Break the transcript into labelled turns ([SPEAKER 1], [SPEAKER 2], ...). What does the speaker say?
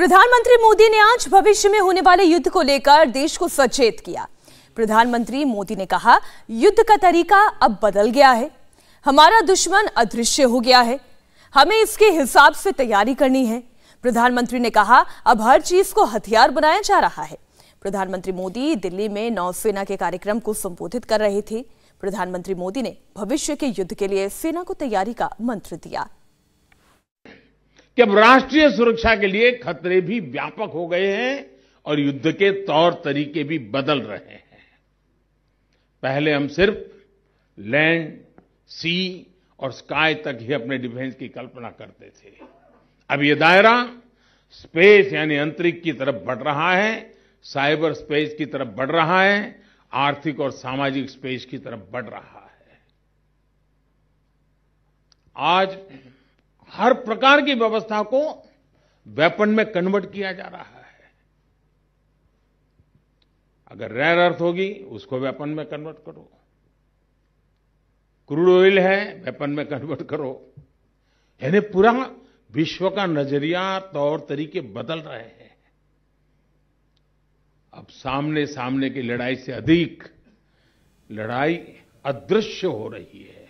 [SPEAKER 1] प्रधानमंत्री मोदी ने आज भविष्य में होने वाले युद्ध को लेकर देश को सचेत किया प्रधानमंत्री मोदी ने कहा युद्ध का तरीका अब बदल गया है हमारा दुश्मन अदृश्य हो गया है हमें इसके हिसाब से तैयारी करनी है प्रधानमंत्री ने कहा अब हर चीज को हथियार बनाया जा रहा है प्रधानमंत्री मोदी दिल्ली में नौसेना के कार्यक्रम को संबोधित कर रहे थे प्रधानमंत्री मोदी ने भविष्य के युद्ध के लिए सेना को तैयारी का मंत्र दिया
[SPEAKER 2] कि अब राष्ट्रीय सुरक्षा के लिए खतरे भी व्यापक हो गए हैं और युद्ध के तौर तरीके भी बदल रहे हैं पहले हम सिर्फ लैंड सी और स्काई तक ही अपने डिफेंस की कल्पना करते थे अब यह दायरा स्पेस यानी अंतरिक्ष की तरफ बढ़ रहा है साइबर स्पेस की तरफ बढ़ रहा है आर्थिक और सामाजिक स्पेस की तरफ बढ़ रहा है आज हर प्रकार की व्यवस्था को वेपन में कन्वर्ट किया जा रहा है अगर रेयर अर्थ होगी उसको वेपन में कन्वर्ट करो क्रूड ऑयल है वेपन में कन्वर्ट करो यानी पूरा विश्व का नजरिया तौर तरीके बदल रहे हैं अब सामने सामने की लड़ाई से अधिक लड़ाई अदृश्य हो रही है